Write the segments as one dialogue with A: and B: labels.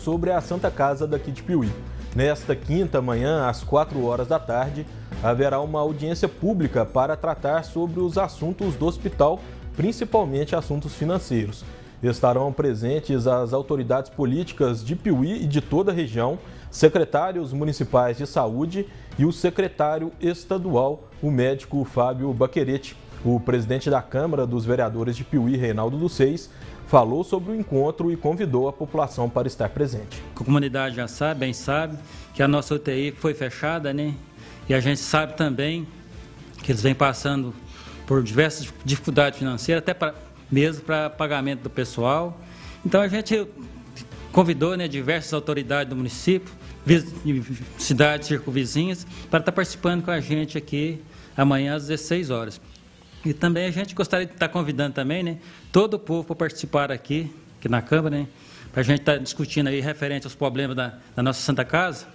A: sobre a Santa Casa daqui de Piuí. Nesta quinta manhã, às 4 horas da tarde, haverá uma audiência pública para tratar sobre os assuntos do hospital, principalmente assuntos financeiros. Estarão presentes as autoridades políticas de Piuí e de toda a região, secretários municipais de saúde e o secretário estadual, o médico Fábio Baquerete, o presidente da Câmara dos Vereadores de Piuí, Reinaldo dos Seis, falou sobre o encontro e convidou a população para estar
B: presente. A comunidade já sabe, bem sabe, que a nossa UTI foi fechada, né? E a gente sabe também que eles vêm passando por diversas dificuldades financeiras, até pra, mesmo para pagamento do pessoal. Então a gente convidou né, diversas autoridades do município, cidades circunvizinhas, para estar participando com a gente aqui amanhã às 16 horas. E também a gente gostaria de estar convidando também, né, todo o povo para participar aqui, aqui na Câmara, né, para a gente estar tá discutindo aí referente aos problemas da, da nossa Santa Casa.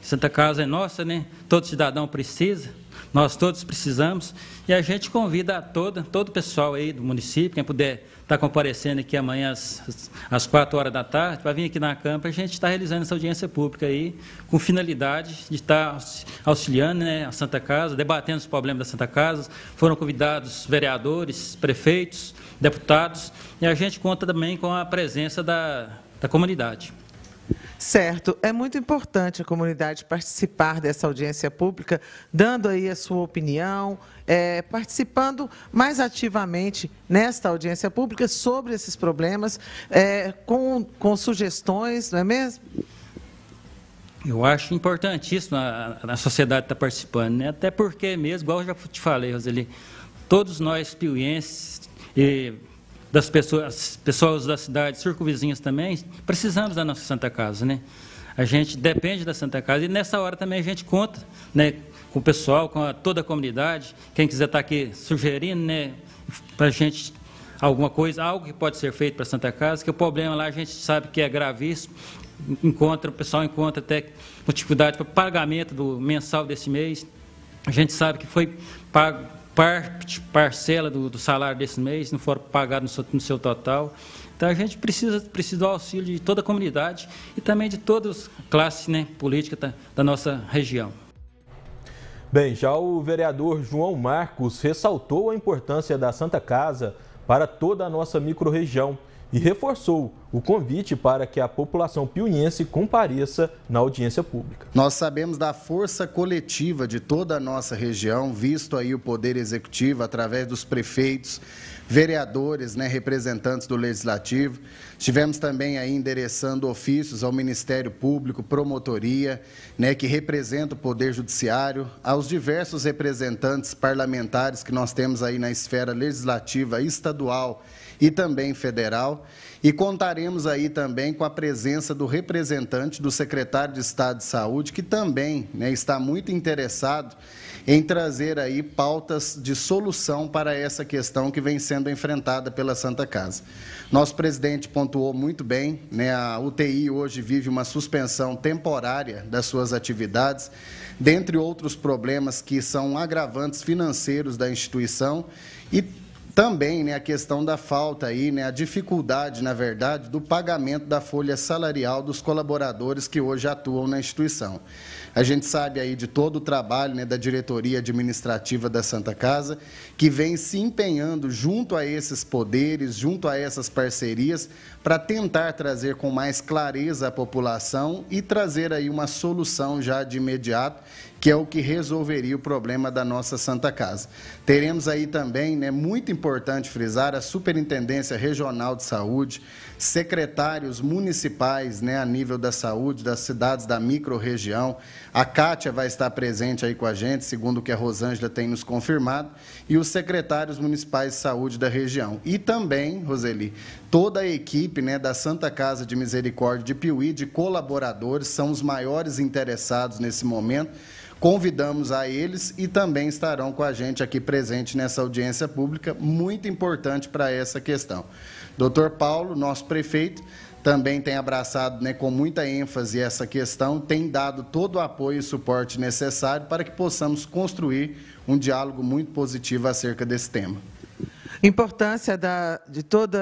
B: Santa Casa é nossa, né? Todo cidadão precisa nós todos precisamos. E a gente convida a todo, todo o pessoal aí do município, quem puder estar tá comparecendo aqui amanhã às, às horas da tarde, para vir aqui na câmara a gente está realizando essa audiência pública aí, com finalidade de estar tá auxiliando né, a Santa Casa, debatendo os problemas da Santa Casa. Foram convidados vereadores, prefeitos, deputados, e a gente conta também com a presença da, da comunidade.
C: Certo, é muito importante a comunidade participar dessa audiência pública, dando aí a sua opinião, é, participando mais ativamente nesta audiência pública sobre esses problemas, é, com, com sugestões, não é mesmo?
B: Eu acho importantíssimo a, a sociedade estar tá participando, né? até porque mesmo, igual eu já te falei, Roseli, todos nós piuenses e das pessoas, pessoas da cidade, circunvizinhas também, precisamos da nossa Santa Casa, né? A gente depende da Santa Casa e nessa hora também a gente conta, né, com o pessoal, com a, toda a comunidade, quem quiser estar tá aqui sugerindo, né, para a gente alguma coisa, algo que pode ser feito para a Santa Casa, que o problema lá a gente sabe que é gravíssimo, encontra, o pessoal encontra até dificuldade para pagamento do mensal desse mês. A gente sabe que foi pago parte, parcela do, do salário desse mês não for pagado no seu, no seu total. Então, a gente precisa, precisa do auxílio de toda a comunidade e também de todas as classes né, políticas da, da nossa região.
A: Bem, já o vereador João Marcos ressaltou a importância da Santa Casa para toda a nossa microrregião. região e reforçou o convite para que a população
D: piuiense compareça na audiência pública. Nós sabemos da força coletiva de toda a nossa região, visto aí o poder executivo através dos prefeitos, vereadores, né, representantes do legislativo. Tivemos também aí endereçando ofícios ao Ministério Público, promotoria, né, que representa o poder judiciário, aos diversos representantes parlamentares que nós temos aí na esfera legislativa estadual e também federal. E contaremos aí também com a presença do representante do secretário de Estado de Saúde, que também né, está muito interessado em trazer aí pautas de solução para essa questão que vem sendo enfrentada pela Santa Casa. Nosso presidente pontuou muito bem, né, a UTI hoje vive uma suspensão temporária das suas atividades, dentre outros problemas que são agravantes financeiros da instituição e também né, a questão da falta aí, né, a dificuldade, na verdade, do pagamento da folha salarial dos colaboradores que hoje atuam na instituição. A gente sabe aí de todo o trabalho né, da diretoria administrativa da Santa Casa, que vem se empenhando junto a esses poderes, junto a essas parcerias, para tentar trazer com mais clareza a população e trazer aí uma solução já de imediato, que é o que resolveria o problema da nossa Santa Casa. Teremos aí também, né, muito importante frisar, a Superintendência Regional de Saúde, secretários municipais né, a nível da saúde, das cidades da microrregião, a Cátia vai estar presente aí com a gente, segundo o que a Rosângela tem nos confirmado, e os secretários municipais de saúde da região. E também, Roseli, toda a equipe né, da Santa Casa de Misericórdia de Piuí, de colaboradores, são os maiores interessados nesse momento. Convidamos a eles e também estarão com a gente aqui presente nessa audiência pública, muito importante para essa questão. Doutor Paulo, nosso prefeito, também tem abraçado né, com muita ênfase essa questão, tem dado todo o apoio e suporte necessário para que possamos construir um diálogo muito positivo acerca desse tema.
C: Importância da, de todos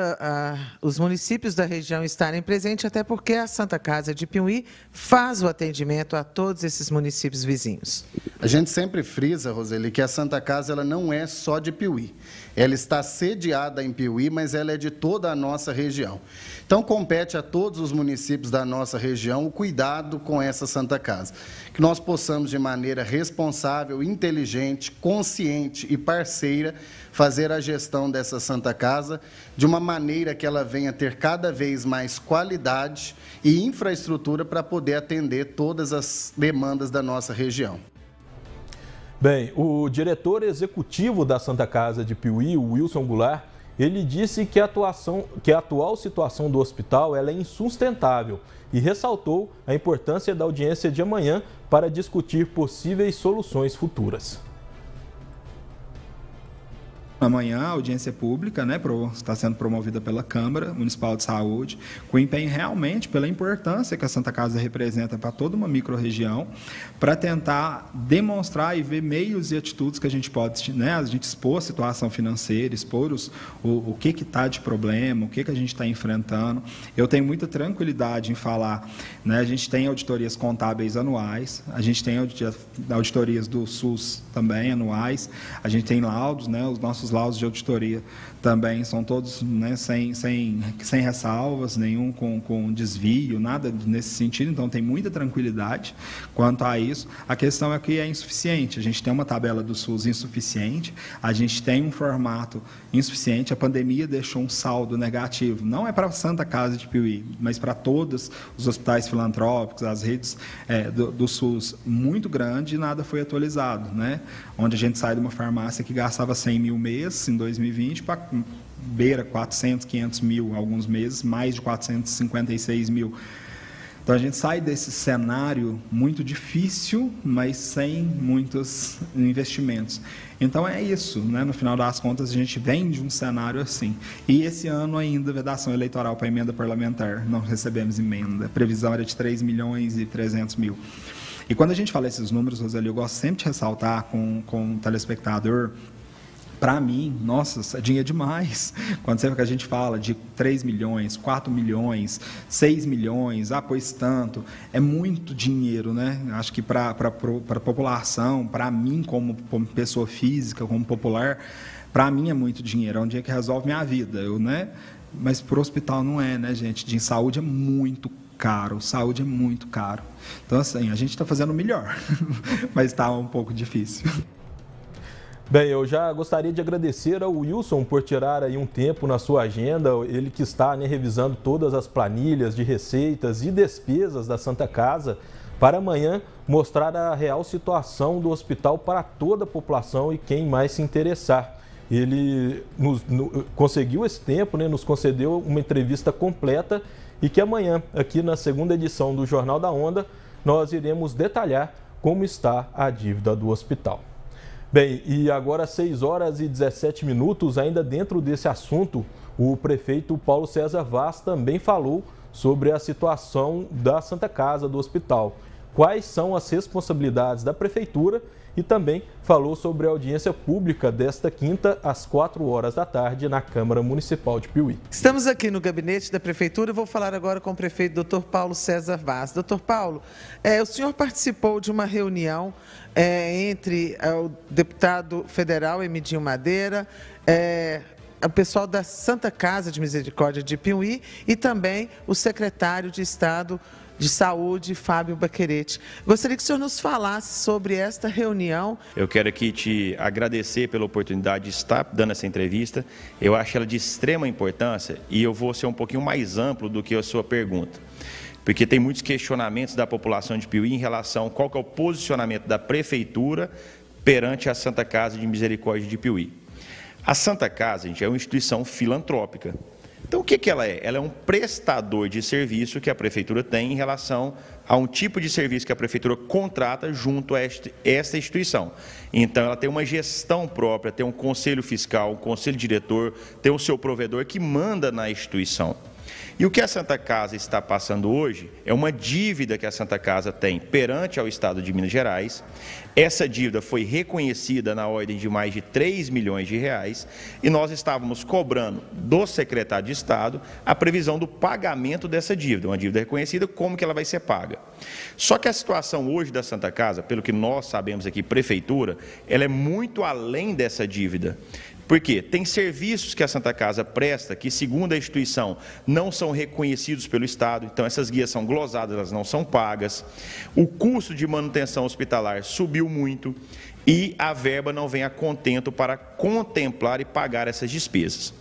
C: os municípios da região estarem presentes, até porque a Santa Casa de Piuí faz o atendimento a todos esses municípios vizinhos. A gente
D: sempre frisa, Roseli, que a Santa Casa ela não é só de Piuí. Ela está sediada em Piuí, mas ela é de toda a nossa região. Então, compete a todos os municípios da nossa região o cuidado com essa Santa Casa. Que nós possamos, de maneira responsável, inteligente, consciente e parceira, fazer a gestão dessa Santa Casa de uma maneira que ela venha ter cada vez mais qualidade e infraestrutura para poder atender todas as demandas da nossa região.
A: Bem, o diretor executivo da Santa Casa de Piuí, Wilson Goulart, ele disse que a, atuação, que a atual situação do hospital é insustentável e ressaltou a importância da audiência de amanhã para discutir possíveis soluções futuras.
E: Amanhã, a audiência pública né, está sendo promovida pela Câmara Municipal de Saúde, com empenho realmente pela importância que a Santa Casa representa para toda uma microrregião, para tentar demonstrar e ver meios e atitudes que a gente pode, né, a gente expor a situação financeira, expor os, o, o que está de problema, o que, que a gente está enfrentando. Eu tenho muita tranquilidade em falar, né, a gente tem auditorias contábeis anuais, a gente tem auditorias do SUS também anuais, a gente tem laudos, né, os nossos os laudos de auditoria também são todos né, sem, sem, sem ressalvas, nenhum com, com desvio, nada nesse sentido, então tem muita tranquilidade quanto a isso. A questão é que é insuficiente, a gente tem uma tabela do SUS insuficiente, a gente tem um formato insuficiente, a pandemia deixou um saldo negativo, não é para a Santa Casa de Piuí, mas para todos os hospitais filantrópicos, as redes é, do, do SUS muito grande e nada foi atualizado, né? onde a gente sai de uma farmácia que gastava 100 mil mês mês em 2020 para beira 400, 500 mil, alguns meses mais de 456 mil. Então a gente sai desse cenário muito difícil, mas sem muitos investimentos. Então é isso, né? no final das contas a gente vem de um cenário assim. E esse ano ainda vedação eleitoral para emenda parlamentar, não recebemos emenda. A previsão era de 3 milhões e 300 mil. E quando a gente fala esses números, Roseli, eu gosto sempre de ressaltar com, com o telespectador para mim, nossa, é dinheiro demais. Quando sempre que a gente fala de 3 milhões, 4 milhões, 6 milhões, ah, pois tanto, é muito dinheiro, né? Acho que para a população, para mim como, pessoa física, como popular, para mim é muito dinheiro, é um dinheiro que resolve minha vida, eu, né? Mas para o hospital não é, né, gente? De saúde é muito caro, saúde é muito caro. Então, assim, a gente está fazendo o melhor, mas está um pouco difícil.
A: Bem, eu já gostaria de agradecer ao Wilson por tirar aí um tempo na sua agenda, ele que está né, revisando todas as planilhas de receitas e despesas da Santa Casa para amanhã mostrar a real situação do hospital para toda a população e quem mais se interessar. Ele nos, no, conseguiu esse tempo, né, nos concedeu uma entrevista completa e que amanhã, aqui na segunda edição do Jornal da Onda, nós iremos detalhar como está a dívida do hospital. Bem, e agora 6 horas e 17 minutos, ainda dentro desse assunto, o prefeito Paulo César Vaz também falou sobre a situação da Santa Casa do hospital. Quais são as responsabilidades da prefeitura e também falou sobre a audiência pública desta quinta, às quatro horas da tarde, na Câmara Municipal de Piuí.
C: Estamos aqui no gabinete da Prefeitura. vou falar agora com o prefeito doutor Paulo César Vaz. Doutor Paulo, é, o senhor participou de uma reunião é, entre é, o deputado federal Emidinho Madeira, é, o pessoal da Santa Casa de Misericórdia de Piuí e também o secretário de Estado de Saúde, Fábio Baquerete. Gostaria que o senhor nos falasse sobre esta reunião.
F: Eu quero aqui te agradecer pela oportunidade de estar dando essa entrevista. Eu acho ela de extrema importância e eu vou ser um pouquinho mais amplo do que a sua pergunta porque tem muitos questionamentos da população de Piuí em relação a qual é o posicionamento da prefeitura perante a Santa Casa de Misericórdia de Piuí. A Santa Casa, gente, é uma instituição filantrópica. Então, o que, que ela é? Ela é um prestador de serviço que a prefeitura tem em relação a um tipo de serviço que a prefeitura contrata junto a esta instituição. Então, ela tem uma gestão própria, tem um conselho fiscal, um conselho diretor, tem o seu provedor que manda na instituição. E o que a Santa Casa está passando hoje é uma dívida que a Santa Casa tem perante ao Estado de Minas Gerais. Essa dívida foi reconhecida na ordem de mais de 3 milhões de reais e nós estávamos cobrando do secretário de Estado a previsão do pagamento dessa dívida, uma dívida reconhecida, como que ela vai ser paga. Só que a situação hoje da Santa Casa, pelo que nós sabemos aqui, prefeitura, ela é muito além dessa dívida. Porque tem serviços que a Santa Casa presta que, segundo a instituição, não são reconhecidos pelo Estado, então essas guias são glosadas, elas não são pagas. O custo de manutenção hospitalar subiu muito e a verba não vem a contento para contemplar e pagar essas despesas.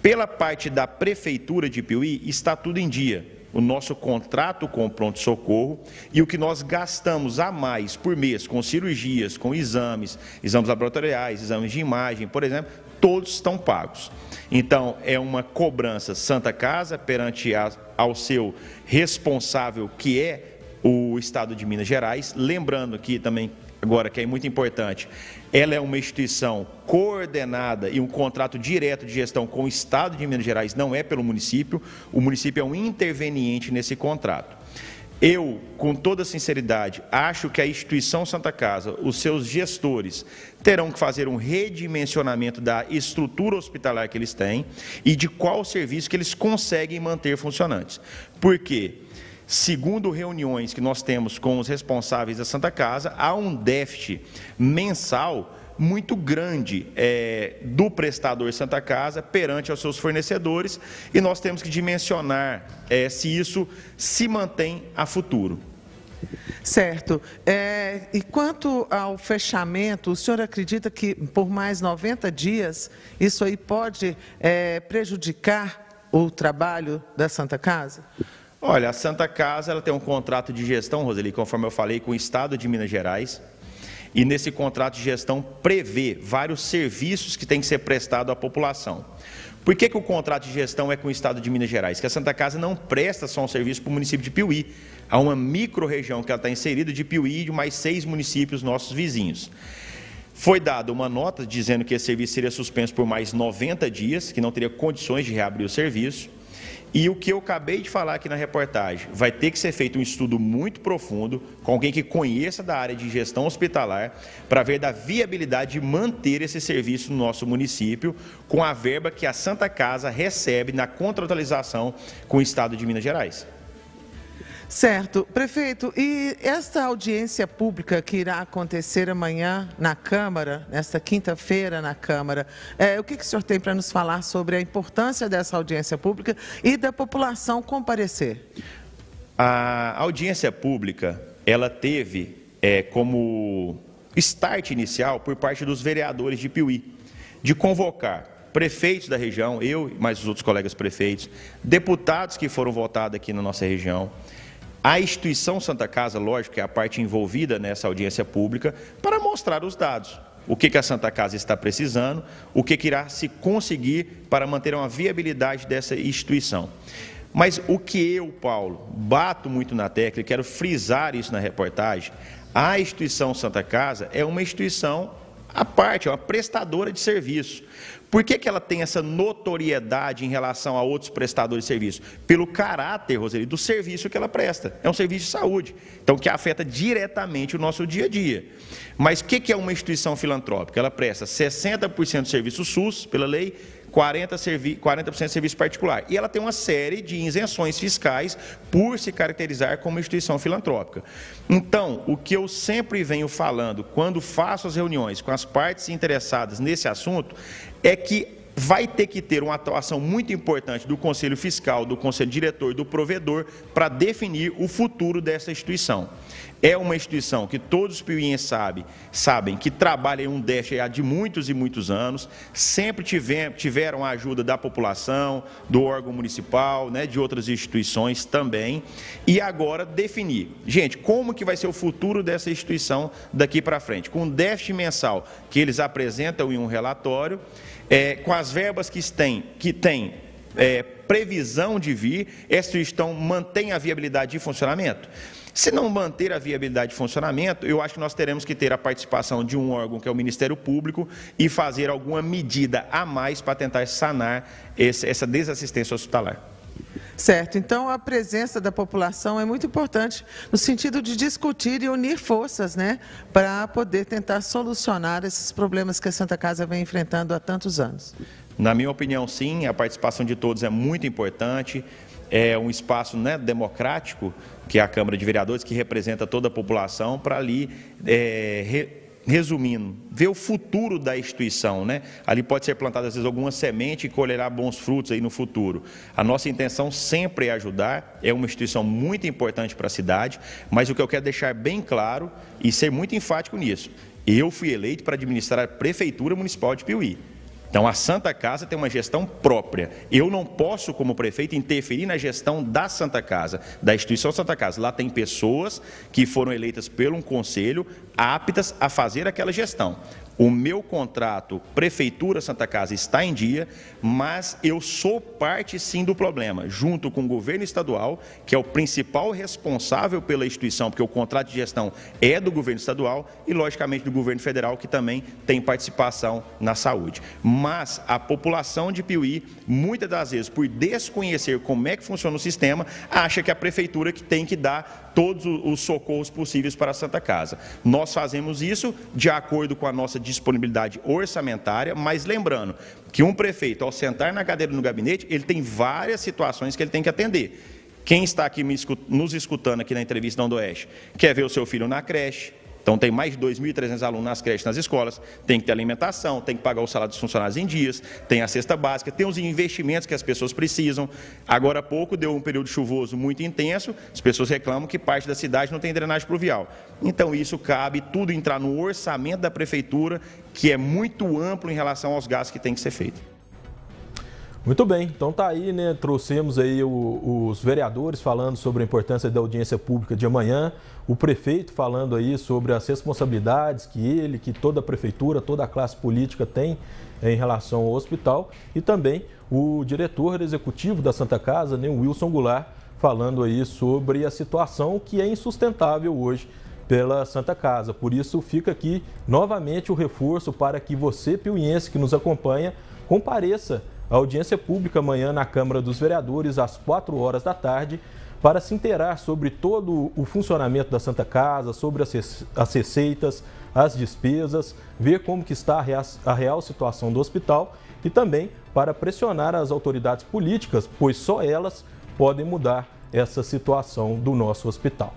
F: Pela parte da Prefeitura de Piuí, está tudo em dia o nosso contrato com o pronto-socorro e o que nós gastamos a mais por mês com cirurgias, com exames, exames laboratoriais, exames de imagem, por exemplo, todos estão pagos. Então, é uma cobrança Santa Casa perante a, ao seu responsável, que é o Estado de Minas Gerais. Lembrando que também, agora, que é muito importante, ela é uma instituição coordenada e um contrato direto de gestão com o Estado de Minas Gerais, não é pelo município. O município é um interveniente nesse contrato. Eu, com toda sinceridade, acho que a instituição Santa Casa, os seus gestores, terão que fazer um redimensionamento da estrutura hospitalar que eles têm e de qual serviço que eles conseguem manter funcionantes. Por quê? Segundo reuniões que nós temos com os responsáveis da Santa Casa, há um déficit mensal muito grande é, do prestador Santa Casa perante aos seus fornecedores e nós temos que dimensionar é, se isso se mantém
C: a futuro. Certo. É, e quanto ao fechamento, o senhor acredita que por mais 90 dias isso aí pode é, prejudicar o trabalho da Santa Casa? Olha, a Santa Casa ela
F: tem um contrato de gestão, Roseli, conforme eu falei, com o Estado de Minas Gerais e nesse contrato de gestão prevê vários serviços que têm que ser prestados à população. Por que, que o contrato de gestão é com o Estado de Minas Gerais? Que a Santa Casa não presta só um serviço para o município de Piuí. Há uma micro-região que ela está inserida de Piuí e de mais seis municípios nossos vizinhos. Foi dada uma nota dizendo que esse serviço seria suspenso por mais 90 dias, que não teria condições de reabrir o serviço. E o que eu acabei de falar aqui na reportagem, vai ter que ser feito um estudo muito profundo com alguém que conheça da área de gestão hospitalar para ver da viabilidade de manter esse serviço no nosso município com a verba que a Santa Casa recebe na contratualização com o Estado de Minas Gerais.
C: Certo. Prefeito, e esta audiência pública que irá acontecer amanhã na Câmara, nesta quinta-feira na Câmara, é, o que, que o senhor tem para nos falar sobre a importância dessa audiência pública e da população comparecer?
F: A audiência pública, ela teve é, como start inicial por parte dos vereadores de Piuí, de convocar prefeitos da região, eu e mais os outros colegas prefeitos, deputados que foram votados aqui na nossa região, a instituição Santa Casa, lógico, é a parte envolvida nessa audiência pública para mostrar os dados. O que, a Santa Casa está precisando, o que irá se conseguir para manter uma viabilidade dessa instituição. Mas o que eu, Paulo, bato muito na tecla e quero frisar isso na reportagem, a instituição Santa Casa é uma instituição a parte, é uma prestadora de serviço. Por que, que ela tem essa notoriedade em relação a outros prestadores de serviço? Pelo caráter, Roseli, do serviço que ela presta. É um serviço de saúde, então que afeta diretamente o nosso dia a dia. Mas o que, que é uma instituição filantrópica? Ela presta 60% do serviço SUS, pela lei, 40%, servi 40 serviço particular. E ela tem uma série de isenções fiscais por se caracterizar como instituição filantrópica. Então, o que eu sempre venho falando quando faço as reuniões com as partes interessadas nesse assunto é que vai ter que ter uma atuação muito importante do Conselho Fiscal, do Conselho Diretor, do provedor, para definir o futuro dessa instituição é uma instituição que todos os piuienses sabem, sabem que trabalha em um déficit há de muitos e muitos anos, sempre tiveram a ajuda da população, do órgão municipal, né, de outras instituições também, e agora definir, gente, como que vai ser o futuro dessa instituição daqui para frente, com o déficit mensal que eles apresentam em um relatório, é, com as verbas que têm, que têm é, previsão de vir, essa instituição mantém a viabilidade de funcionamento? Se não manter a viabilidade de funcionamento, eu acho que nós teremos que ter a participação de um órgão que é o Ministério Público e fazer alguma medida a mais para tentar sanar esse, essa desassistência hospitalar.
C: Certo, então a presença da população é muito importante no sentido de discutir e unir forças, né, para poder tentar solucionar esses problemas que a Santa Casa vem enfrentando há tantos anos.
F: Na minha opinião, sim, a participação de todos é muito importante é, um espaço né, democrático, que é a Câmara de Vereadores, que representa toda a população, para ali é, re resumindo, ver o futuro da instituição, né? Ali pode ser plantada às vezes alguma semente e colherá bons frutos aí no futuro. A nossa intenção sempre é ajudar, é uma instituição muito importante para a cidade, mas o que eu quero deixar bem claro e ser muito enfático nisso, eu fui eleito para administrar a prefeitura municipal de Piuí. Então, a Santa Casa tem uma gestão própria. Eu não posso, como prefeito, interferir na gestão da Santa Casa, da instituição Santa Casa. Lá tem pessoas que foram eleitas pelo um conselho aptas a fazer aquela gestão. O meu contrato Prefeitura Santa Casa está em dia, mas eu sou parte sim do problema, junto com o governo estadual, que é o principal responsável pela instituição, porque o contrato de gestão é do governo estadual e, logicamente, do governo federal, que também tem participação na saúde. Mas a população de Piuí, muitas das vezes, por desconhecer como é que funciona o sistema, acha que é a prefeitura que tem que dar todos os socorros possíveis para a Santa Casa. Nós fazemos isso de acordo com a nossa disponibilidade orçamentária, mas lembrando que um prefeito, ao sentar na cadeira no gabinete, ele tem várias situações que ele tem que atender. Quem está aqui nos escutando aqui na entrevista do Oeste quer ver o seu filho na creche, então, tem mais de 2.300 alunos nas creches, nas escolas, tem que ter alimentação, tem que pagar o salário dos funcionários em dias, tem a cesta básica, tem os investimentos que as pessoas precisam. Agora há pouco deu um período chuvoso muito intenso, as pessoas reclamam que parte da cidade não tem drenagem pluvial. Então, isso cabe tudo entrar no orçamento da prefeitura, que é muito amplo em relação aos gastos que tem que ser feito.
A: Muito bem, então tá aí, né? Trouxemos aí o, os vereadores falando sobre a importância da audiência pública de amanhã o prefeito falando aí sobre as responsabilidades que ele, que toda a prefeitura, toda a classe política tem em relação ao hospital e também o diretor executivo da Santa Casa, né, Wilson Goulart, falando aí sobre a situação que é insustentável hoje pela Santa Casa. Por isso fica aqui novamente o reforço para que você, piuiense que nos acompanha, compareça à audiência pública amanhã na Câmara dos Vereadores às 4 horas da tarde para se inteirar sobre todo o funcionamento da Santa Casa, sobre as receitas, as despesas, ver como que está a real situação do hospital e também para pressionar as autoridades políticas, pois só elas podem mudar essa situação do nosso hospital.